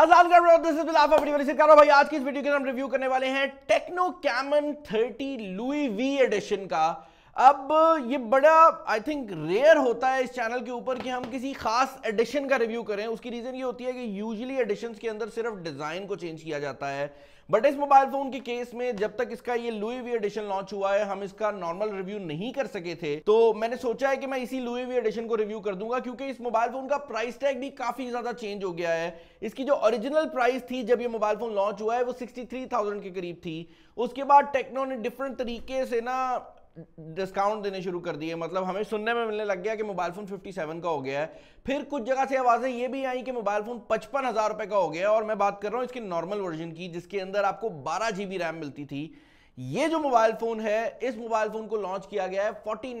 आजाद भाई आज की इस वीडियो के हम रिव्यू करने वाले हैं Tecno Camon 30 Loewe edition का अब ये बड़ा आई थिंक रेयर होता है इस चैनल के ऊपर कि हम किसी खास एडिशन का रिव्यू करें उसकी रीज़न ये होती है कि यूजुअली एडिशन के अंदर सिर्फ डिज़ाइन को चेंज किया जाता है बट इस मोबाइल फ़ोन के केस में जब तक इसका ये लुई वी एडिशन लॉन्च हुआ है हम इसका नॉर्मल रिव्यू नहीं कर सके थे तो मैंने सोचा है कि मैं इसी लुई वी एडिशन को रिव्यू कर दूंगा क्योंकि इस मोबाइल फ़ोन का प्राइस टैग भी काफ़ी ज़्यादा चेंज हो गया है इसकी जो ओरिजिनल प्राइस थी जब ये मोबाइल फ़ोन लॉन्च हुआ है वो सिक्सटी के करीब थी उसके बाद टेक्नो ने डिफरेंट तरीके से ना डिस्काउंट देने शुरू कर दिए मतलब हमें सुनने में मिलने लग गया कि मोबाइल फ़ोन 57 का हो गया है फिर कुछ जगह से आवाज़ें ये भी आई कि मोबाइल फ़ोन पचपन हज़ार रुपए का हो गया और मैं बात कर रहा हूं इसके नॉर्मल वर्जन की जिसके अंदर आपको बारह जी रैम मिलती थी ये जो मोबाइल फ़ोन है इस मोबाइल फ़ोन को लॉन्च किया गया है फोर्टी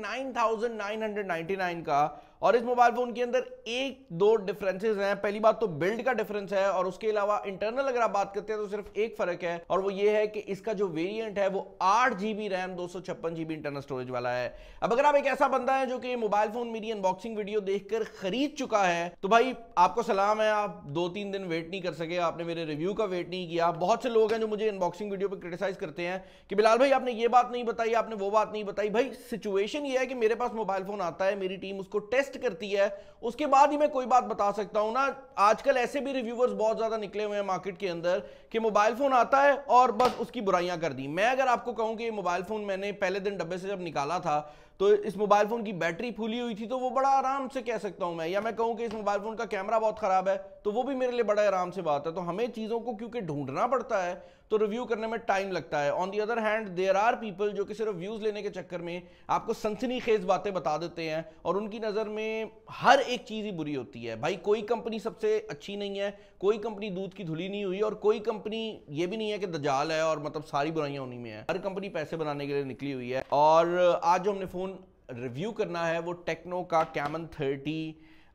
का और इस मोबाइल फोन के अंदर एक दो डिफरेंसेस हैं पहली बात तो बिल्ड का डिफरेंस है और उसके अलावा इंटरनल अगर आप बात करते हैं तो सिर्फ एक फर्क है और वो ये है कि इसका जो वेरिएंट है वो आठ जीबी रैम दो सौ छप्पन जीबी इंटरनल स्टोरेज वाला है अब अगर आप एक ऐसा बंदा है जो कि मोबाइल फोन मेरी अनबॉक्सिंग वीडियो देखकर खरीद चुका है तो भाई आपको सलाम है आप दो तीन दिन वेट नहीं कर सके आपने मेरे रिव्यू का वेट नहीं किया बहुत से लोग हैं जो मुझे अनबॉक्सिंग वीडियो पर क्रिटिसाइज करते हैं कि बिलाल भाई आपने ये बात नहीं बताई आपने वो बात नहीं बताई भाई सिचुएशन ये है कि मेरे पास मोबाइल फोन आता है मेरी टीम उसको टेस्ट टेस्ट करती है उसके बाद ही मैं कोई बात बता सकता हूं ना आजकल ऐसे भी रिव्यूवर्स बहुत ज़्यादा निकले हुए हैं मार्केट के अंदर कि मोबाइल फ़ोन आता है और बस उसकी बुराइयां कर दी मैं अगर आपको कहूं कि मोबाइल फ़ोन मैंने पहले दिन डब्बे से जब निकाला था तो इस मोबाइल फ़ोन की बैटरी फूली हुई थी तो वो बड़ा आराम से कह सकता हूं मैं या मैं कहूं कि इस मोबाइल फ़ोन का कैमरा बहुत ख़राब है तो वो भी मेरे लिए बड़ा आराम से बात है तो हमें चीज़ों को क्योंकि ढूंढना पड़ता है तो रिव्यू करने में टाइम लगता है on the other hand there are people जो कि सिर्फ व्यूज लेने के चक्कर में आपको सनसनी खेज बातें बता देते हैं और उनकी नज़र में हर एक चीज़ ही बुरी होती है भाई कोई कंपनी सबसे अच्छी नहीं है कोई कंपनी दूध की धुली नहीं हुई और कोई कंपनी ये भी नहीं है कि दजाल है और मतलब सारी बुराइयां उन्हीं में है हर कंपनी पैसे बनाने के लिए निकली हुई है और आज जो हमने फ़ोन रिव्यू करना है वो टेक्नो का Camon thirty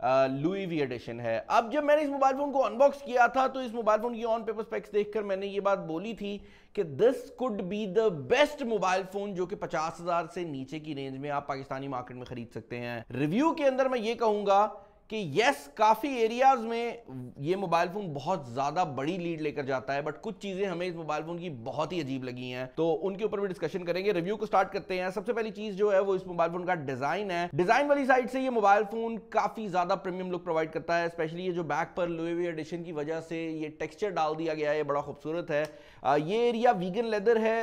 Loewe edition है अब जब मैंने इस मोबाइल फ़ोन को अनबॉक्स किया था तो इस मोबाइल फ़ोन की ऑन पेपर स्पेक्स देखकर मैंने ये बात बोली थी कि this could be the best mobile phone जो कि पचास हज़ार से नीचे की रेंज में आप पाकिस्तानी मार्केट में खरीद सकते हैं रिव्यू के अंदर मैं ये कहूंगा कि यस काफ़ी एरियाज में ये मोबाइल फ़ोन बहुत ज़्यादा बड़ी लीड लेकर जाता है बट कुछ चीज़ें हमें इस मोबाइल फ़ोन की बहुत ही अजीब लगी हैं तो उनके ऊपर भी डिस्कशन करेंगे रिव्यू को स्टार्ट करते हैं सबसे पहली चीज़ जो है वो इस मोबाइल फ़ोन का डिज़ाइन है डिज़ाइन वाली साइड से ये मोबाइल फ़ोन काफ़ी ज़्यादा प्रीमियम लुक प्रोवाइड करता है स्पेशली ये जो बैक पर लोए हुए एडिशन की वजह से ये टेक्स्चर डाल दिया गया है ये बड़ा खूबसूरत है ये एरिया वीगन लेदर है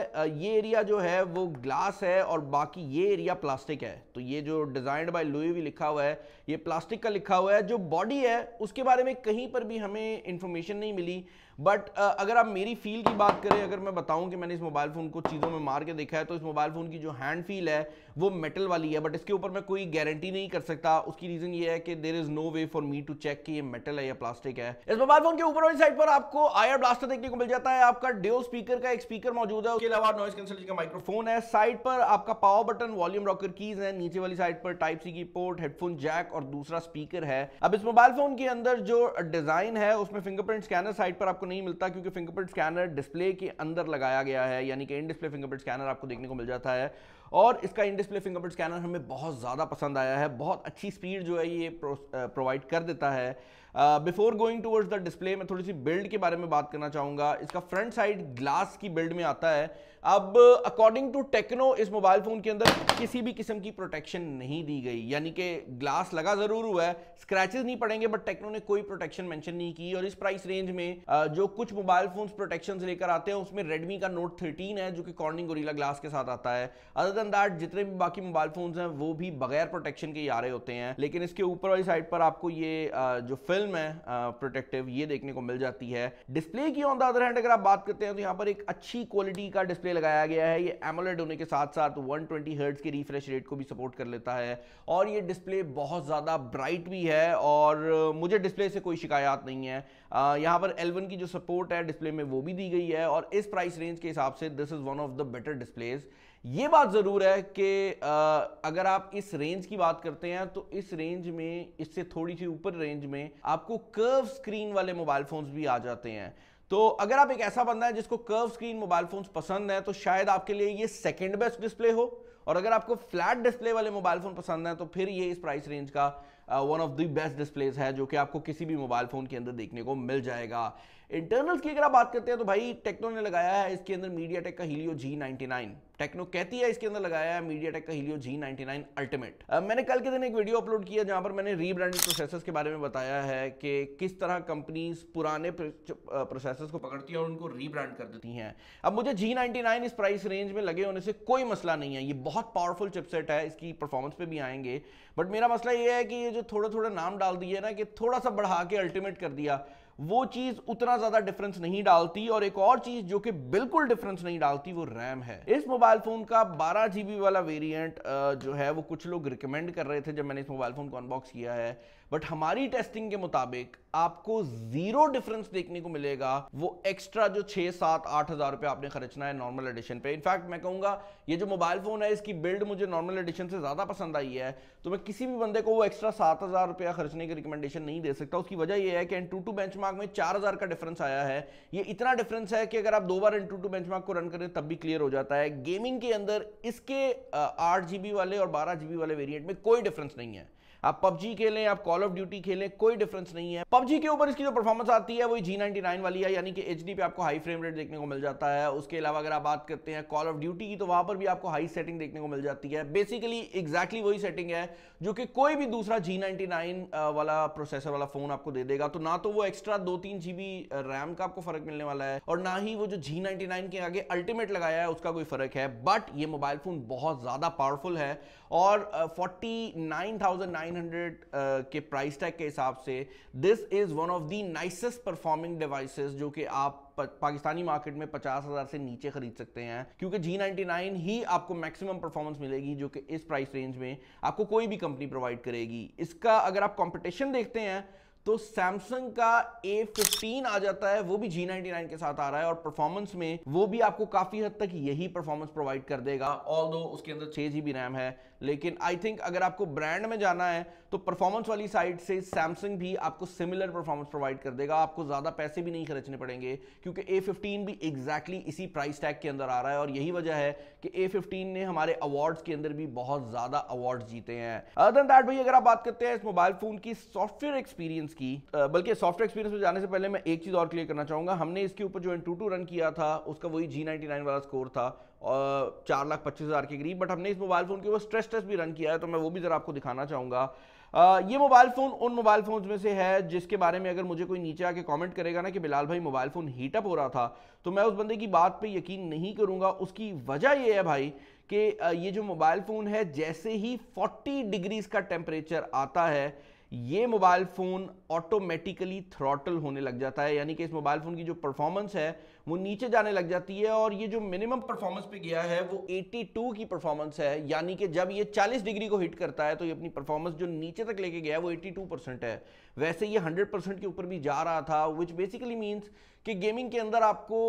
ये एरिया जो है वो ग्लास है और बाकी ये एरिया प्लास्टिक है तो ये जो डिजाइन बाय लोए लिखा हुआ है ये प्लास्टिक का लिखा हुआ है जो बॉडी है उसके बारे में कहीं पर भी हमें इंफॉर्मेशन नहीं मिली बट uh, अगर आप मेरी फील की बात करें अगर मैं बताऊं कि मैंने इस मोबाइल फ़ोन को चीज़ों में मार के देखा है तो इस मोबाइल फ़ोन की जो हैंड फील है वो मेटल वाली है बट इसके ऊपर मैं कोई गारंटी नहीं कर सकता उसकी रीज़न ये है कि there is no way for me to check कि ये मेटल है या प्लास्टिक है इस मोबाइल फ़ोन के ऊपर वाली साइड पर आपको आयर ब्लास्टर देखने को मिल जाता है आपका डेओ स्पीकर का एक स्पीकर मौजूद है उसके अलावा नॉइस कैंसिलेशन का माइक्रोफोन है साइड पर आपका power button volume rocker keys है नीचे वाली साइड पर टाइप सी की पोर्ट हेडफोन जैक और दूसरा स्पीकर है अब इस मोबाइल फ़ोन के अंदर जो डिज़ाइन है उसमें फिंगरप्रिंट स्कैनर साइड पर आपको नहीं मिलता क्योंकि फिंगरप्रिंट स्कैनर डिस्प्ले के अंदर लगाया गया है यानी कि इन डिस्प्ले फिंगरप्रिंट स्कैनर आपको देखने को मिल जाता है और इसका इन डिस्प्ले फिंगरप्रिंट स्कैनर हमें बहुत ज़्यादा पसंद आया है बहुत अच्छी स्पीड जो है ये प्रोवाइड कर देता है before going towards the display मैं थोड़ी सी बिल्ड के बारे में बात करना चाहूँगा इसका फ्रंट साइड ग्लास की बिल्ड में आता है अब अकॉर्डिंग टू टेक्नो इस मोबाइल फ़ोन के अंदर किसी भी किस्म की प्रोटेक्शन नहीं दी गई यानी कि ग्लास लगा ज़रूर हुआ है स्क्रैचेस नहीं पड़ेंगे बट टेक्नो ने कोई प्रोटेक्शन मेंशन नहीं की और इस प्राइस रेंज में जो कुछ मोबाइल फ़ोन प्रोटेक्शन लेकर आते हैं उसमें रेडमी का नोट थर्टीन है जो कि कॉर्निंग गोरीला ग्लास के साथ आता है अदर दन दैट जितने भी बाकी मोबाइल फ़ोन हैं वो भी बगैर प्रोटेक्शन के ही आ रहे होते हैं लेकिन इसके ऊपर वाली साइड पर आपको ये जो फिल्म है प्रोटेक्टिव ये देखने को मिल जाती है डिस्प्ले की ऑन द अदर हैंड अगर आप बात करते हैं तो यहाँ पर एक अच्छी क्वालिटी का डिस्प्ले डिस्प्ले लगाया गया है ये एमोलेड होने के साथ साथ 120 ट्वेंटी के रिफ्रेश रेट को भी सपोर्ट कर लेता है और ये डिस्प्ले बहुत ज़्यादा ब्राइट भी है और मुझे डिस्प्ले से कोई शिकायत नहीं है यहाँ पर एलवन की जो सपोर्ट है डिस्प्ले में वो भी दी गई है और इस प्राइस रेंज के हिसाब से this is one of the better displays ये बात ज़रूर है कि अगर आप इस रेंज की बात करते हैं तो इस रेंज में इससे थोड़ी सी ऊपर रेंज में आपको कर्व स्क्रीन वाले मोबाइल फ़ोन्स भी आ जाते हैं तो अगर आप एक ऐसा बंदा है जिसको कर्व स्क्रीन मोबाइल फोन पसंद है तो शायद आपके लिए ये सेकेंड बेस्ट डिस्प्ले हो और अगर आपको फ्लैट डिस्प्ले वाले मोबाइल फोन पसंद है तो फिर ये इस प्राइस रेंज का one of the best displays है जो कि आपको किसी भी मोबाइल फोन के अंदर देखने को मिल जाएगा इंटरनल्स की अगर आप बात करते हैं तो भाई टेक्नो ने लगाया है इसके अंदर मीडिया टेक का हीलियो जी नाइनटी टेक्नो कहती है इसके अंदर लगाया है मीडिया टेक का हीलियो जी नाइनटी अल्टीमेट मैंने कल के दिन एक वीडियो अपलोड किया जहां पर मैंने रीब्रांडेड प्रोसेसर्स के बारे में बताया है कि किस तरह कंपनीज पुराने प्रोसेसर्स को पकड़ती है और उनको रीब्रांड कर देती हैं अब मुझे जी नाइनटी इस प्राइस रेंज में लगे होने से कोई मसला नहीं है ये बहुत पावरफुल चिपसेट है इसकी परफॉर्मेंस पे भी आएंगे बट मेरा मसला ये है कि ये जो थोड़ा थोड़ा नाम डाल दिया ना कि थोड़ा सा बढ़ा के अल्टीमेट कर दिया वो चीज उतना ज्यादा डिफरेंस नहीं डालती और एक और चीज जो कि बिल्कुल डिफरेंस नहीं डालती वो रैम है इस मोबाइल फोन का बारह जीबी वाला वेरियंट जो है वो कुछ लोग रिकमेंड कर रहे थे जब मैंने इस मोबाइल फोन को अनबॉक्स किया है बट हमारी टेस्टिंग के मुताबिक आपको जीरो डिफरेंस देखने को मिलेगा वो एक्स्ट्रा जो छह सात आठ हजार रुपए आपने खर्चना है नॉर्मल एडिशन पे इनफैक्ट मैं कहूंगा ये जो मोबाइल फोन है इसकी बिल्ड मुझे नॉर्मल एडिशन से ज्यादा पसंद आई है तो मैं किसी भी बंदे को वो एक्स्ट्रा सात हजार रुपया खर्चने की रिकमेंडेशन नहीं दे सकता उसकी वजह यह है कि एन टू टू बेंच में चार हजार का डिफरेंस आया है ये इतना डिफरेंस है कि अगर आप दो बार एन टू टू बेंच को रन करें तब भी क्लियर हो जाता है गेमिंग के अंदर इसके आठ जीबी वाले और बारह जीबी वाले वेरियंट में कोई डिफरेंस नहीं है आप पबजी खेलें आप कॉल ऑफ ड्यूटी खेलें कोई डिफरेंस नहीं है पबजी के ऊपर इसकी जो परफॉर्मेंस आती है वही जी नाइनटी नाइन वाली है यानी कि एच पे आपको हाई फ्रेम रेट देखने को मिल जाता है उसके अलावा अगर आप बात करते हैं कॉल ऑफ ड्यूटी की तो वहां पर भी आपको हाई सेटिंग देखने को मिल जाती है बेसिकली एग्जैक्टली वही सेटिंग है जो कि कोई भी दूसरा जी नाइनटी नाइन वाला प्रोसेसर वाला फोन आपको दे देगा तो ना तो वो एक्स्ट्रा दो तीन जीबी रैम का आपको फर्क मिलने वाला है और ना ही वो जो जी नाइनटी नाइन के आगे अल्टीमेट लगाया है उसका कोई फर्क है बट ये मोबाइल फोन बहुत ज्यादा पावरफुल है और forty nine thousand nine 900 uh, के प्राइस टैग के हिसाब से this is one of the nicest performing devices जो कि आप पाकिस्तानी मार्केट में पचास हज़ार से नीचे खरीद सकते हैं क्योंकि जी नाइनटी नाइन ही आपको मैक्सिमम परफॉर्मेंस मिलेगी जो कि इस प्राइस रेंज में आपको कोई भी कंपनी प्रोवाइड करेगी इसका अगर आप कॉम्पिटिशन देखते हैं तो सैमसंग का A15 आ जाता है वो भी G99 के साथ आ रहा है और परफॉर्मेंस में वो भी आपको काफ़ी हद तक यही परफॉर्मेंस प्रोवाइड कर देगा ऑल उसके अंदर छह जी रैम है लेकिन आई थिंक अगर आपको ब्रांड में जाना है तो परफॉर्मेंस वाली साइड से सैमसंग भी आपको सिमिलर परफॉर्मेंस प्रोवाइड कर देगा आपको ज़्यादा पैसे भी नहीं खर्चने पड़ेंगे क्योंकि ए फिफ्टीन भी एग्जैक्टली exactly इसी प्राइस टैग के अंदर आ रहा है और यही वजह है कि ए फिफ्टीन ने हमारे अवार्ड्स के अंदर भी बहुत ज़्यादा अवार्ड जीते हैं अदर दैट भाई अगर आप बात करते हैं इस मोबाइल फ़ोन की सॉफ्टवेयर एक्सपीरियंस की बल्कि सॉफ्टवेयर एक्सपीरियंस में जाने से पहले मैं एक चीज़ और क्लियर करना चाहूंगा हमने इसके ऊपर जो टू रन किया था उसका वही जी वाला स्कोर था और चार लाख पच्चीस हज़ार के करीब बट हमने इस मोबाइल फ़ोन के ऊपर स्ट्रेस टेस्ट भी रन किया है तो मैं वो भी ज़रा आपको दिखाना चाहूँगा ये मोबाइल फ़ोन उन मोबाइल फ़ोन में से है जिसके बारे में अगर मुझे कोई नीचे आके कमेंट करेगा ना कि बिलाल भाई मोबाइल फ़ोन हीटअप हो रहा था तो मैं उस बंदे की बात पर यकीन नहीं करूँगा उसकी वजह ये है भाई कि ये जो मोबाइल फ़ोन है जैसे ही फोर्टी डिग्रीज़ का टेम्परेचर आता है ये मोबाइल फ़ोन ऑटोमेटिकली थ्रॉटल होने लग जाता है यानी कि इस मोबाइल फ़ोन की जो परफॉर्मेंस है वो नीचे जाने लग जाती है और ये जो मिनिमम परफॉर्मेंस पे गया है वो 82 की परफॉर्मेंस है यानी कि जब ये 40 डिग्री को हिट करता है तो ये अपनी परफॉर्मेंस जो नीचे तक लेके गया है वो 82 परसेंट है वैसे ये 100 परसेंट के ऊपर भी जा रहा था विच बेसिकली मीन्स कि गेमिंग के अंदर आपको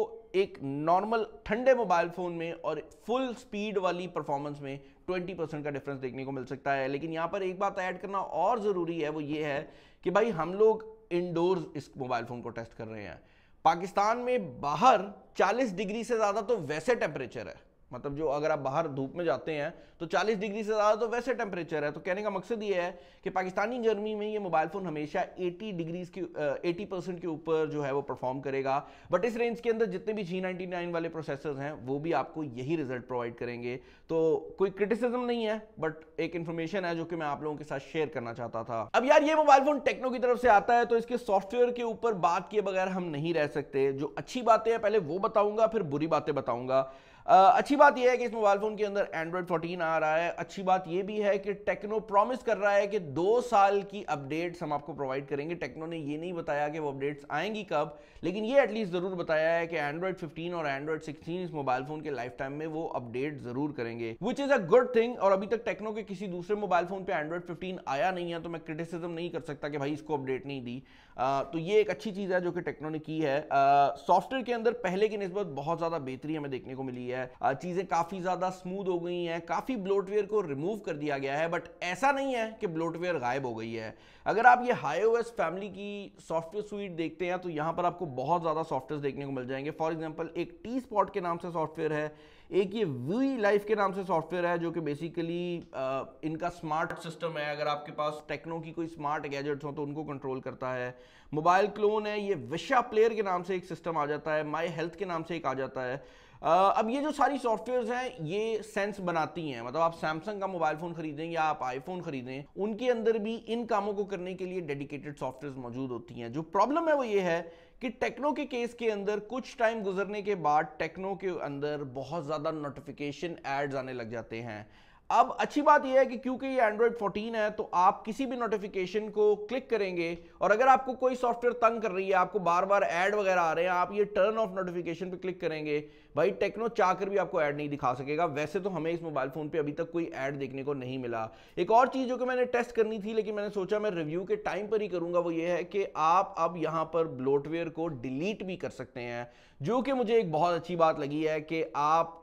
एक नॉर्मल ठंडे मोबाइल फ़ोन में और फुल स्पीड वाली परफॉर्मेंस में ट्वेंटी परसेंट का डिफरेंस देखने को मिल सकता है लेकिन यहाँ पर एक बात ऐड करना और ज़रूरी है वो ये है कि भाई हम लोग इनडोर इस मोबाइल फ़ोन को टेस्ट कर रहे हैं पाकिस्तान में बाहर 40 डिग्री से ज़्यादा तो वैसे टेम्परेचर है मतलब जो अगर आप बाहर धूप में जाते हैं तो 40 डिग्री से ज़्यादा तो वैसे टेम्परेचर है तो कहने का मकसद ये है कि पाकिस्तानी गर्मी में ये मोबाइल फ़ोन हमेशा 80 डिग्रीज के एटी परसेंट के ऊपर जो है वो परफॉर्म करेगा बट इस रेंज के अंदर जितने भी जी नाइन वाले प्रोसेसर्स हैं वो भी आपको यही रिजल्ट प्रोवाइड करेंगे तो कोई क्रिटिसिज्म नहीं है बट एक इन्फॉर्मेशन है जो कि मैं आप लोगों के साथ शेयर करना चाहता था अब यार ये मोबाइल फ़ोन टेक्नो की तरफ से आता है तो इसके सॉफ्टवेयर के ऊपर बात किए बगैर हम नहीं रह सकते जो अच्छी बातें हैं पहले वो बताऊंगा फिर बुरी बातें बताऊंगा अच्छी बात यह है कि इस मोबाइल फ़ोन के अंदर एंड्रॉयड 14 आ रहा है अच्छी बात यह भी है कि टेक्नो प्रॉमिस कर रहा है कि दो साल की अपडेट्स हम आपको प्रोवाइड करेंगे टेक्नो ने यह नहीं बताया कि वो अपडेट्स आएंगी कब लेकिन ये एटलीस्ट ज़रूर बताया है कि एंड्रॉयड 15 और एंड्रॉयड 16 इस मोबाइल फ़ोन के लाइफ टाइम में वो अपडेट ज़रूर करेंगे which is a good thing और अभी तक टेक्नो के किसी दूसरे मोबाइल फ़ोन पर एंड्रॉयड फिफ्टीन आया नहीं है तो मैं क्रिटिसिजम नहीं कर सकता कि भाई इसको अपडेट नहीं दी तो ये एक अच्छी चीज़ है जो कि टेक्नो ने की है सॉफ्टवेयर के अंदर पहले की नस्बत बहुत ज़्यादा बेहतरी हमें देखने को मिली है चीज़ें काफ़ी ज़्यादा स्मूथ हो गई हैं काफ़ी ब्लोटवेयर को रिमूव कर दिया गया है बट ऐसा नहीं है कि ब्लोटवेयर गायब हो गई है अगर आप ये हाई फैमिली की सॉफ्टवेयर स्वीट देखते हैं तो यहाँ पर आपको बहुत ज़्यादा सॉफ्टवेयर देखने को मिल जाएंगे फॉर एग्जाम्पल एक टी स्पॉट के नाम से सॉफ्टवेयर है एक ये वी लाइफ के नाम से सॉफ्टवेयर है जो कि बेसिकली uh, इनका स्मार्ट सिस्टम है अगर आपके पास टेक्नो की कोई स्मार्ट गैजेट्स हो तो उनको कंट्रोल करता है मोबाइल क्लोन है ये विशा प्लेयर के नाम से एक सिस्टम आ जाता है माई हेल्थ के नाम से एक आ जाता है Uh, अब ये जो सारी सॉफ्टवेयर्स हैं ये सेंस बनाती हैं मतलब आप सैमसंग का मोबाइल फ़ोन खरीदें या आप आईफोन खरीदें उनके अंदर भी इन कामों को करने के लिए डेडिकेटेड सॉफ्टवेयर मौजूद होती हैं जो प्रॉब्लम है वो ये है कि टेक्नो के केस के अंदर कुछ टाइम गुजरने के बाद टेक्नो के अंदर बहुत ज़्यादा नोटिफिकेशन एड्स आने लग जाते हैं अब अच्छी बात यह है कि क्योंकि ये एंड्रॉयड 14 है तो आप किसी भी नोटिफिकेशन को क्लिक करेंगे और अगर आपको कोई सॉफ्टवेयर तंग कर रही है आपको बार बार ऐड वगैरह आ रहे हैं आप ये टर्न ऑफ नोटिफिकेशन पे क्लिक करेंगे भाई टेक्नो चाकर भी आपको ऐड नहीं दिखा सकेगा वैसे तो हमें इस मोबाइल फ़ोन पर अभी तक कोई ऐड देखने को नहीं मिला एक और चीज़ जो कि मैंने टेस्ट करनी थी लेकिन मैंने सोचा मैं रिव्यू के टाइम पर ही करूंगा वो ये है कि आप अब यहां पर ब्लोटवेयर को डिलीट भी कर सकते हैं जो कि मुझे एक बहुत अच्छी बात लगी है कि आप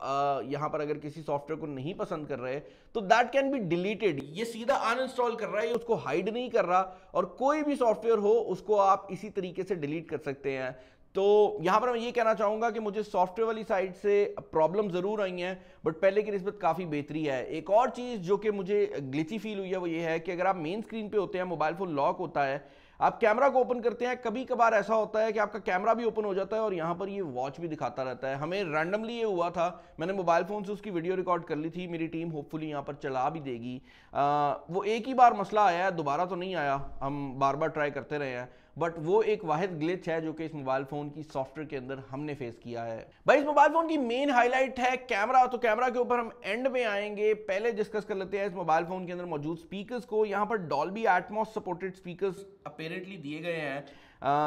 यहाँ पर अगर किसी सॉफ्टवेयर को नहीं पसंद कर रहे तो दैट कैन बी डिलीटेड ये सीधा अनइंस्टॉल कर रहा है उसको हाइड नहीं कर रहा और कोई भी सॉफ्टवेयर हो उसको आप इसी तरीके से डिलीट कर सकते हैं तो यहाँ पर मैं ये कहना चाहूँगा कि मुझे सॉफ्टवेयर वाली साइड से प्रॉब्लम ज़रूर आई हैं बट पहले की नस्बत काफ़ी बेहतरी है एक और चीज़ जो कि मुझे ग्लिची फील हुई है वो ये है कि अगर आप मेन स्क्रीन पे होते हैं मोबाइल फ़ोन लॉक होता है आप कैमरा को ओपन करते हैं कभी कभार ऐसा होता है कि आपका कैमरा भी ओपन हो जाता है और यहाँ पर ये वॉच भी दिखाता रहता है हमें रैंडमली ये हुआ था मैंने मोबाइल फ़ोन से उसकी वीडियो रिकॉर्ड कर ली थी मेरी टीम होपफुली यहाँ पर चला भी देगी आ, वो एक ही बार मसला आया है दोबारा तो नहीं आया हम बार बार ट्राई करते रहे हैं बट वो एक वाहिद ग्लिच है जो कि इस मोबाइल फ़ोन की सॉफ्टवेयर के अंदर हमने फेस किया है भाई इस मोबाइल फ़ोन की मेन हाईलाइट है कैमरा तो कैमरा के ऊपर हम एंड में आएंगे पहले डिस्कस कर लेते हैं इस मोबाइल फ़ोन के अंदर मौजूद स्पीकर्स को यहाँ पर Dolby Atmos supported speakers apparently दिए गए हैं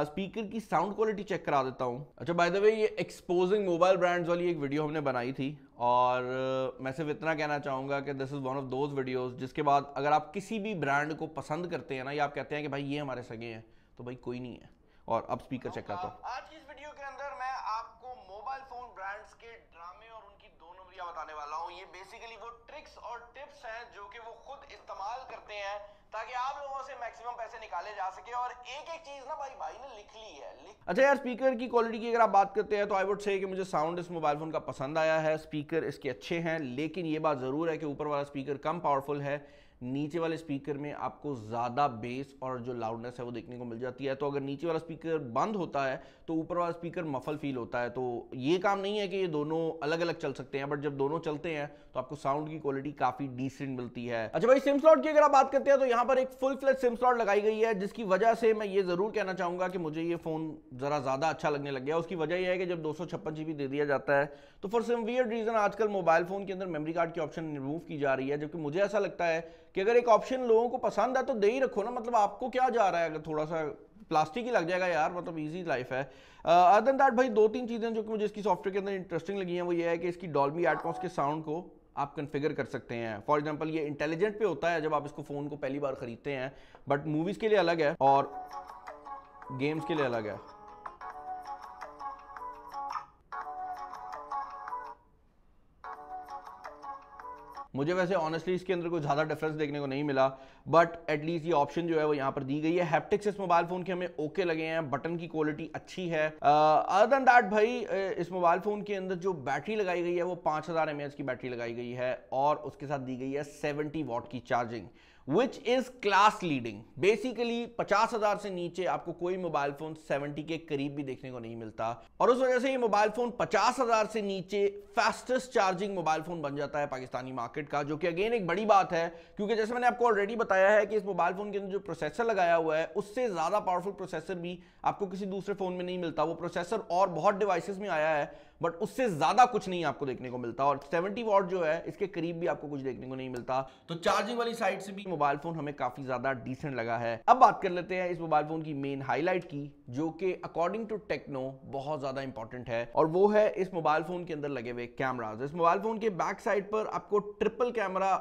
स्पीकर uh, की साउंड क्वालिटी चेक करा देता हूँ अच्छा बाय द वे ये एक्सपोजिंग मोबाइल ब्रांड्स वाली एक वीडियो हमने बनाई थी और uh, मैं सिर्फ इतना कहना चाहूँगा कि this is one of those videos जिसके बाद अगर आप किसी भी ब्रांड को पसंद करते हैं ना या आप कहते हैं कि भाई ये हमारे सगे हैं तो भाई कोई नहीं है और अब स्पीकर चेक तो करता हूँ आज की इस वीडियो के अंदर मैं आपको मोबाइल फोन ब्रांड्स के ड्रामे और उनकी दो नंबरिया बताने वाला हूँ ये बेसिकली वो ट्रिक्स और टिप्स हैं जो कि वो खुद इस्तेमाल करते हैं ताकि आप लोगों से मैक्सिमम पैसे निकाले जा सके और एक एक चीज ना भाई भाई ने लिख ली है लिख... अच्छा यार स्पीकर की क्वालिटी की अगर आप बात करते हैं तो आई वुड से कि मुझे साउंड इस मोबाइल फोन का पसंद आया है स्पीकर इसके अच्छे हैं लेकिन ये बात जरूर है कि ऊपर वाला स्पीकर कम पावरफुल है नीचे वाले स्पीकर में आपको ज़्यादा बेस और जो लाउडनेस है वो देखने को मिल जाती है तो अगर नीचे वाला स्पीकर बंद होता है तो ऊपर वाला स्पीकर मफल फील होता है तो ये काम नहीं है कि ये दोनों अलग अलग चल सकते हैं बट जब दोनों चलते हैं तो आपको साउंड की क्वालिटी काफ़ी डिसेंट मिलती है अच्छा भाई सिम स्लॉट की अगर आप बात करते हैं तो यहाँ पर एक फुल फ्लेज सिम स्लॉट लगाई गई है जिसकी वजह से मैं ये ज़रूर कहना चाहूँगा कि मुझे ये फ़ोन ज़रा ज़्यादा अच्छा लगने लग गया उसकी वजह यह है कि जब दो सौ दे दिया जाता है तो फॉर सम वियर रीज़न आजकल मोबाइल फ़ोन के अंदर मेमरी कार्ड की ऑप्शन रिमूव की जा रही है जबकि मुझे ऐसा लगता है कि अगर एक ऑप्शन लोगों को पसंद है तो दे ही रखो ना मतलब आपको क्या जा रहा है अगर थोड़ा सा प्लास्टिक ही लग जाएगा यार मतलब इजी लाइफ है अदर दैट भाई दो तीन चीज़ें जो कि मुझे इसकी सॉफ्टवेयर के अंदर इंटरेस्टिंग लगी हैं वो ये है कि इसकी डॉलमी एटमॉस के साउंड को आप कन्फिगर कर सकते हैं फॉर एग्जाम्पल ये इंटेलिजेंट पे होता है जब आप इसको फ़ोन को पहली बार ख़रीदते हैं बट मूवीज़ के लिए अलग है और गेम्स के लिए अलग है मुझे वैसे ऑनेस्टली इसके अंदर कोई ज़्यादा डिफरेंस देखने को नहीं मिला बट एटलीस्ट ये ऑप्शन जो है वो यहाँ पर दी गई है हैप्टिक्स इस मोबाइल फ़ोन के हमें ओके okay लगे हैं बटन की क्वालिटी अच्छी है अदर देन दैट भाई इस मोबाइल फ़ोन के अंदर जो बैटरी लगाई गई है वो पांच हज़ार की बैटरी लगाई गई है और उसके साथ दी गई है सेवेंटी वॉट की charging which is class leading basically पचास हजार से नीचे आपको कोई मोबाइल फोन सेवेंटी के करीब भी देखने को नहीं मिलता और उस वजह से ये मोबाइल फोन पचास हजार से नीचे फास्टेस्ट चार्जिंग मोबाइल फोन बन जाता है पाकिस्तानी मार्केट का जो कि अगेन एक बड़ी बात है क्योंकि जैसे मैंने आपको ऑलरेडी बताया है कि इस मोबाइल फोन के अंदर जो प्रोसेसर लगाया हुआ है उससे ज्यादा पावरफुल प्रोसेसर भी आपको किसी दूसरे फोन में नहीं मिलता वो प्रोसेसर और बहुत डिवाइसेस में आया है बट उससे ज्यादा कुछ नहीं आपको देखने को मिलता और 70 वॉट जो है इसके करीब भी आपको कुछ देखने को नहीं मिलता तो चार्जिंग वाली साइड से भी मोबाइल फोन हमें काफी ज्यादा डिसेंट लगा है अब बात कर लेते हैं इस मोबाइल फोन की मेन हाईलाइट की जो कि अकॉर्डिंग टू टेक्नो बहुत ज्यादा इंपॉर्टेंट है और वो है इस मोबाइल फोन के अंदर लगे हुए कैमराज इस मोबाइल फोन के बैक साइड पर आपको ट्रिपल कैमरा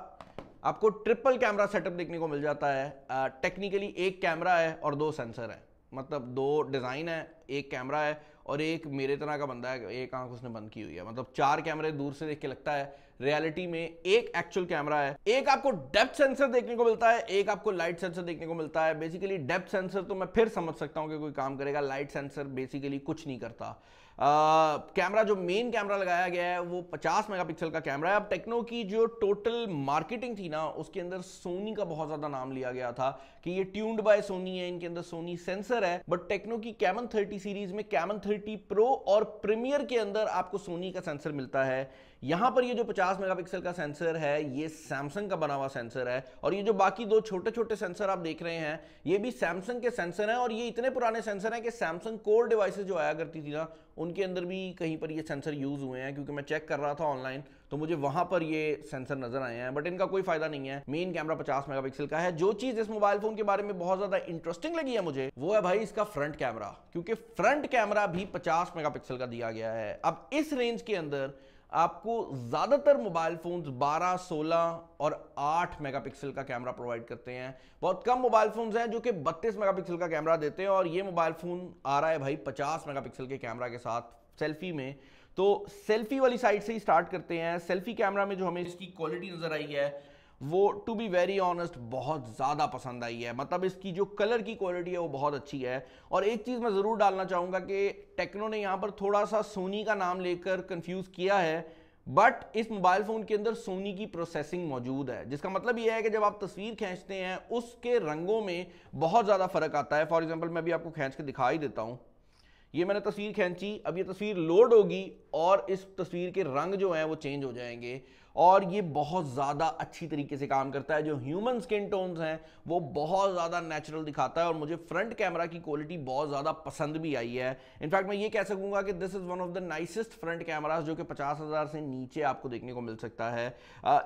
आपको ट्रिपल कैमरा सेटअप देखने को मिल जाता है टेक्निकली एक कैमरा है और दो सेंसर है मतलब दो डिज़ाइन है एक कैमरा है और एक मेरे तरह का बंदा है एक आंख उसने बंद की हुई है मतलब चार कैमरे दूर से देख के लगता है रियलिटी में एक एक्चुअल कैमरा है एक आपको डेप्थ सेंसर देखने को मिलता है एक आपको लाइट सेंसर देखने को मिलता है बेसिकली डेप्थ सेंसर तो मैं फिर समझ सकता हूँ कि कोई काम करेगा लाइट सेंसर बेसिकली कुछ नहीं करता कैमरा जो मेन कैमरा लगाया गया है वो 50 मेगापिक्सल का कैमरा है अब टेक्नो की जो टोटल मार्केटिंग थी ना उसके अंदर सोनी का बहुत ज़्यादा नाम लिया गया था कि ये ट्यून्ड बाय सोनी है इनके अंदर सोनी सेंसर है बट टेक्नो की कैमन थर्टी सीरीज में कैमन थर्टी प्रो और प्रीमियर के अंदर आपको सोनी का सेंसर मिलता है यहां पर ये जो 50 मेगापिक्सल का सेंसर है ये सैमसंग का बना हुआ सेंसर है और ये जो बाकी दो छोटे छोटे सेंसर आप देख रहे हैं ये भी सैमसंग के सेंसर हैं और ये इतने पुराने सेंसर हैं कि सैमसंग कोर डिवाइसेस जो आया करती थी ना उनके अंदर भी कहीं पर ये सेंसर यूज़ हुए हैं क्योंकि मैं चेक कर रहा था ऑनलाइन तो मुझे वहां पर ये सेंसर नज़र आए हैं बट इनका कोई फ़ायदा नहीं है मेन कैमरा पचास मेगापिक्सल का है जो चीज़ इस मोबाइल फ़ोन के बारे में बहुत ज़्यादा इंटरेस्टिंग लगी है मुझे वो है भाई इसका फ्रंट कैमरा क्योंकि फ्रंट कैमरा भी पचास मेगापिक्सल का दिया गया है अब इस रेंज के अंदर आपको ज़्यादातर मोबाइल फ़ोन्स 12, 16 और 8 मेगापिक्सल का कैमरा प्रोवाइड करते हैं बहुत कम मोबाइल फ़ोन्स हैं जो कि 32 मेगापिक्सल का कैमरा देते हैं और ये मोबाइल फ़ोन आ रहा है भाई 50 मेगापिक्सल के कैमरा के साथ सेल्फी में तो सेल्फी वाली साइड से ही स्टार्ट करते हैं सेल्फी कैमरा में जो हमें इसकी क्वालिटी नज़र आई है वो टू बी वेरी ऑनेस्ट बहुत ज़्यादा पसंद आई है मतलब इसकी जो कलर की क्वालिटी है वो बहुत अच्छी है और एक चीज़ मैं ज़रूर डालना चाहूँगा कि टेक्नो ने यहाँ पर थोड़ा सा सोनी का नाम लेकर कन्फ्यूज़ किया है बट इस मोबाइल फ़ोन के अंदर सोनी की प्रोसेसिंग मौजूद है जिसका मतलब यह है कि जब आप तस्वीर खींचते हैं उसके रंगों में बहुत ज़्यादा फ़र्क आता है फॉर एग्जाम्पल मैं भी आपको खींच के दिखा ही देता हूँ ये मैंने तस्वीर खींची अब ये तस्वीर लोड होगी और इस तस्वीर के रंग जो हैं वो चेंज हो जाएंगे और ये बहुत ज़्यादा अच्छी तरीके से काम करता है जो ह्यूमन स्किन टोन्स हैं वो बहुत ज़्यादा नेचुरल दिखाता है और मुझे फ्रंट कैमरा की क्वालिटी बहुत ज़्यादा पसंद भी आई है इनफैक्ट मैं ये कह सकूंगा कि this is one of the nicest front cameras जो कि पचास हज़ार से नीचे आपको देखने को मिल सकता है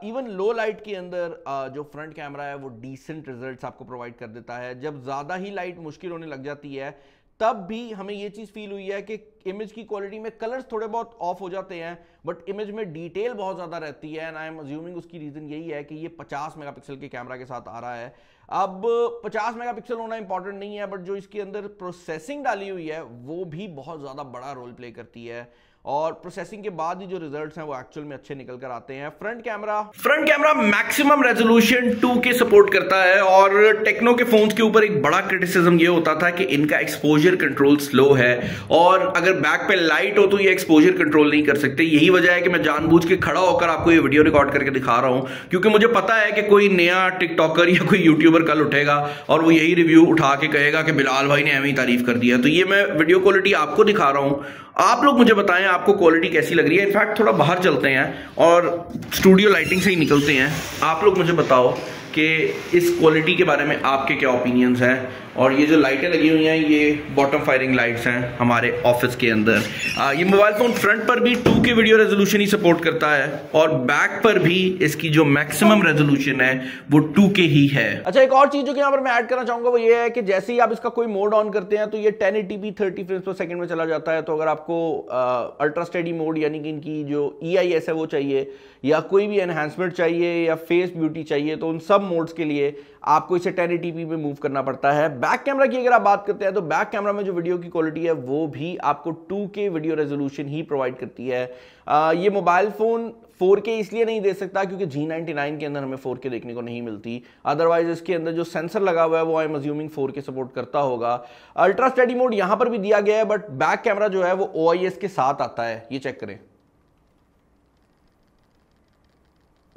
इवन लो लाइट के अंदर uh, जो फ्रंट कैमरा है वो डिसेंट रिजल्ट आपको प्रोवाइड कर देता है जब ज़्यादा ही लाइट मुश्किल होने लग जाती है तब भी हमें ये चीज़ फील हुई है कि इमेज की क्वालिटी में कलर्स थोड़े बहुत ऑफ हो जाते हैं बट इमेज में डिटेल बहुत ज़्यादा रहती है एंड आई एम अज्यूमिंग उसकी रीज़न यही है कि ये 50 मेगापिक्सल के कैमरा के साथ आ रहा है अब 50 मेगापिक्सल होना इंपॉर्टेंट नहीं है बट जो इसके अंदर प्रोसेसिंग डाली हुई है वो भी बहुत ज़्यादा बड़ा रोल प्ले करती है और प्रोसेसिंग के बाद ही जो रिजल्ट्स हैं वो एक्चुअल में अच्छे निकल कर आते हैं front camera front camera maximum resolution two K support करता है और टेक्नो के फोन्स के ऊपर एक बड़ा क्रिटिसिज्म ये होता था कि इनका एक्सपोजर कंट्रोल स्लो है और अगर बैक पे लाइट हो तो ये एक्सपोजर कंट्रोल नहीं कर सकते यही वजह है कि मैं जानबूझ के खड़ा होकर आपको ये वीडियो रिकॉर्ड करके दिखा रहा हूँ क्योंकि मुझे पता है कि कोई नया टिकटॉकर या कोई यूट्यूबर कल उठेगा और वो यही रिव्यू उठा के कहेगा कि बिलाल भाई ने एवं तारीफ कर दिया तो ये मैं वीडियो क्वालिटी आपको दिखा रहा हूँ आप लोग मुझे बताएं आपको क्वालिटी कैसी लग रही है इनफैक्ट थोड़ा बाहर चलते हैं और स्टूडियो लाइटिंग से ही निकलते हैं आप लोग मुझे बताओ कि इस क्वालिटी के बारे में आपके क्या ओपिनियंस हैं और ये जो लाइटें लगी हुई हैं ये बॉटम फायरिंग लाइट्स हैं हमारे ऑफिस के अंदर आ, ये मोबाइल फ़ोन फ्रंट पर भी टू के वीडियो रेजोल्यूशन ही सपोर्ट करता है और बैक पर भी इसकी जो मैक्सिमम रेजोल्यूशन है वो टू के ही है अच्छा एक और चीज़ जो कि यहाँ पर मैं ऐड करना चाहूंगा वो ये है कि जैसे ही आप इसका कोई मोड ऑन करते हैं तो ये ten eighty P thirty frames per second में चला जाता है तो अगर आपको अल्ट्रा स्टडी मोड यानी कि इनकी जो ई आई एस है वो चाहिए या कोई भी एनहेंसमेंट चाहिए या फेस ब्यूटी चाहिए तो उन सब मोड्स के लिए आपको इसे टेन में मूव करना पड़ता है बैक कैमरा की अगर आप बात करते हैं तो बैक कैमरा में जो वीडियो की क्वालिटी है वो भी आपको टू के वीडियो रेजोल्यूशन ही प्रोवाइड करती है आ, ये मोबाइल फ़ोन 4K इसलिए नहीं दे सकता क्योंकि G99 के अंदर हमें 4K देखने को नहीं मिलती अदरवाइज इसके अंदर जो सेंसर लगा हुआ है वो आई एम अज्यूमिंग 4K सपोर्ट करता होगा अल्ट्रा स्टडी मोड यहां पर भी दिया गया है बट बैक कैमरा जो है वो ओ के साथ आता है ये चेक करें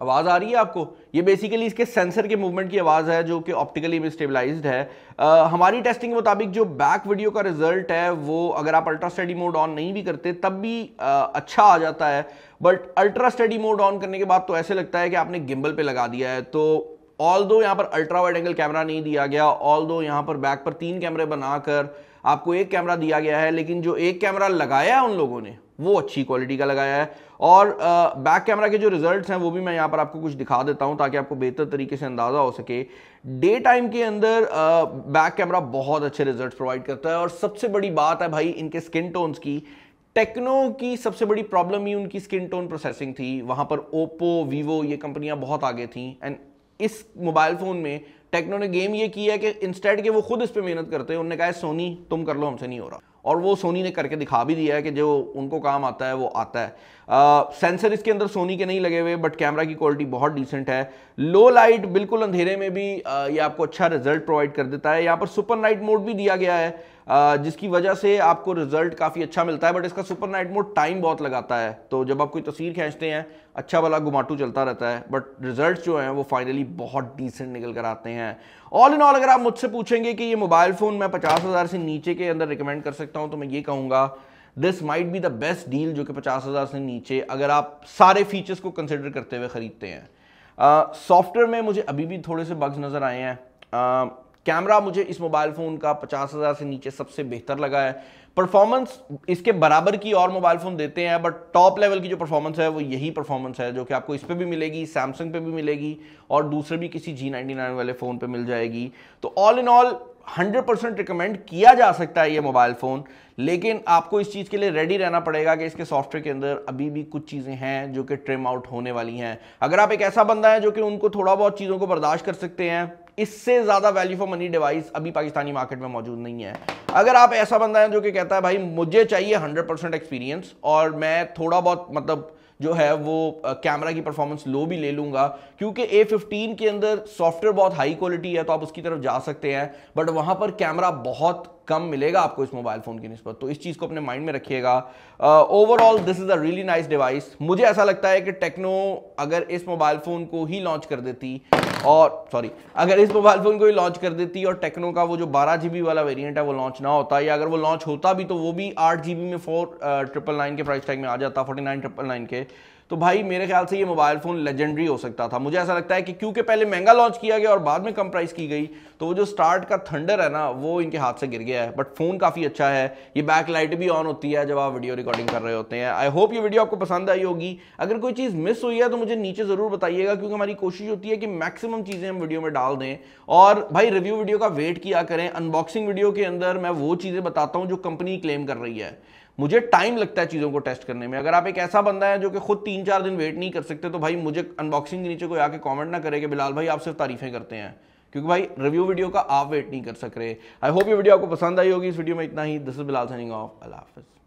आवाज़ आ रही है आपको ये बेसिकली इसके सेंसर के मूवमेंट की आवाज़ है जो कि ऑप्टिकली में स्टेबलाइज्ड है आ, हमारी टेस्टिंग के मुताबिक जो बैक वीडियो का रिजल्ट है वो अगर आप अल्ट्रा स्टडी मोड ऑन नहीं भी करते तब भी आ, अच्छा आ जाता है but ultra steady mode on करने के बाद तो ऐसे लगता है कि आपने गिम्बल पे लगा दिया है तो ऑल दो यहाँ पर अल्ट्रा वाइड एंगल कैमरा नहीं दिया गया ऑल दो यहाँ पर बैक पर तीन कैमरे बनाकर आपको एक कैमरा दिया गया है लेकिन जो एक कैमरा लगाया है उन लोगों ने वो अच्छी क्वालिटी का लगाया है और बैक कैमरा के जो रिजल्ट्स हैं वो भी मैं यहाँ पर आपको कुछ दिखा देता हूँ ताकि आपको बेहतर तरीके से अंदाज़ा हो सके डे टाइम के अंदर बैक कैमरा बहुत अच्छे रिजल्ट प्रोवाइड करता है और सबसे बड़ी बात है भाई इनके स्किन टोन्स की टेक्नो की सबसे बड़ी प्रॉब्लम ही उनकी स्किन टोन प्रोसेसिंग थी वहाँ पर ओप्पो वीवो ये कंपनियाँ बहुत आगे थी एंड इस मोबाइल फ़ोन में टेक्नो ने गेम ये किया है कि इंस्टेट के वो खुद इस पर मेहनत करते हैं उनने कहा सोनी तुम कर लो हमसे नहीं हो रहा और वो सोनी ने करके दिखा भी दिया है कि जो उनको काम आता है वो आता है सेंसर इसके अंदर सोनी के नहीं लगे हुए बट कैमरा की क्वालिटी बहुत डिसेंट है लो लाइट बिल्कुल अंधेरे में भी आ, ये आपको अच्छा रिजल्ट प्रोवाइड कर देता है यहाँ पर सुपर नाइट मोड भी दिया गया है जिसकी वजह से आपको रिजल्ट काफ़ी अच्छा मिलता है बट इसका सुपर नाइट मोड टाइम बहुत लगाता है तो जब आप कोई तस्वीर खींचते हैं अच्छा वाला घुमाटू चलता रहता है बट रिजल्ट जो हैं वो फाइनली बहुत डिसेंट निकल कर आते हैं ऑल इन ऑल अगर आप मुझसे पूछेंगे कि ये मोबाइल फ़ोन मैं पचास हज़ार से नीचे के अंदर रिकमेंड कर सकता हूँ तो मैं ये कहूँगा this might be the best deal जो कि पचास हज़ार से नीचे अगर आप सारे फीचर्स को कंसिडर करते हुए ख़रीदते हैं सॉफ्टवेयर uh, में मुझे अभी भी थोड़े से बग्स नज़र आए हैं uh, कैमरा मुझे इस मोबाइल फ़ोन का पचास हज़ार से नीचे सबसे बेहतर लगा है परफॉर्मेंस इसके बराबर की और मोबाइल फ़ोन देते हैं बट टॉप लेवल की जो परफॉर्मेंस है वो यही परफॉर्मेंस है जो कि आपको इस पर भी मिलेगी सैमसंग पे भी मिलेगी और दूसरे भी किसी जी नाइनटी नाइन वाले फ़ोन पे मिल जाएगी तो all in all 100 percent recommend किया जा सकता है ये मोबाइल फ़ोन लेकिन आपको इस चीज़ के लिए रेडी रहना पड़ेगा कि इसके सॉफ्टवेयर के अंदर अभी भी कुछ चीज़ें हैं जो कि ट्रिम आउट होने वाली हैं अगर आप एक ऐसा बंदा है जो कि उनको थोड़ा बहुत चीज़ों को बर्दाश्त कर सकते हैं इससे ज़्यादा वैल्यू फॉर मनी डिवाइस अभी पाकिस्तानी मार्केट में मौजूद नहीं है अगर आप ऐसा बंदा है जो कि कहता है भाई मुझे चाहिए हंड्रेड परसेंट एक्सपीरियंस और मैं थोड़ा बहुत मतलब जो है वो कैमरा की परफॉर्मेंस लो भी ले लूंगा क्योंकि ए फिफ्टीन के अंदर सॉफ्टवेयर बहुत हाई क्वालिटी है तो आप उसकी तरफ जा सकते हैं बट वहां पर कैमरा बहुत कम मिलेगा आपको इस मोबाइल फ़ोन की नस्बत तो इस चीज़ को अपने माइंड में रखिएगा overall this is a really nice device मुझे ऐसा लगता है कि टेक्नो अगर इस मोबाइल फ़ोन को ही लॉन्च कर देती और सॉरी अगर इस मोबाइल फ़ोन को ही लॉन्च कर देती और टेक्नो का वो जो बारह जी वाला वेरियंट है वो लॉन्च ना होता या अगर वो लॉन्च होता भी तो वो भी आठ जी में फोर ट्रिपल नाइन के प्राइस टैग में आ जाता फोर्टी नाइन ट्रिपल नाइन के तो भाई मेरे ख्याल से ये मोबाइल फ़ोन लेजेंडरी हो सकता था मुझे ऐसा लगता है कि क्योंकि पहले महंगा लॉन्च किया गया और बाद में कम प्राइस की गई तो वो जो स्टार्ट का थंडर है ना वो इनके हाथ से गिर गया है बट फ़ोन काफ़ी अच्छा है ये बैक लाइट भी ऑन होती है जब आप वीडियो रिकॉर्डिंग कर रहे होते हैं आई होप ये वीडियो आपको पसंद आई होगी अगर कोई चीज़ मिस हुई है तो मुझे नीचे ज़रूर बताइएगा क्योंकि हमारी कोशिश होती है कि मैक्सिमम चीज़ें हम वीडियो में डाल दें और भाई रिव्यू वीडियो का वेट किया करें अनबॉक्सिंग वीडियो के अंदर मैं वो चीज़ें बताता हूँ जो कंपनी क्लेम कर रही है मुझे टाइम लगता है चीज़ों को टेस्ट करने में अगर आप एक ऐसा बंदा है जो कि खुद तीन चार दिन वेट नहीं कर सकते तो भाई मुझे अनबॉक्सिंग के नीचे कोई आके कमेंट ना करे कि बिलाल भाई आप सिर्फ तारीफें करते हैं क्योंकि भाई रिव्यू वीडियो का आप वेट नहीं कर सक रहे आई होप ये वीडियो आपको पसंद आई होगी इस वीडियो में इतना ही this is Bilal signing off अल्लाह हाफिज़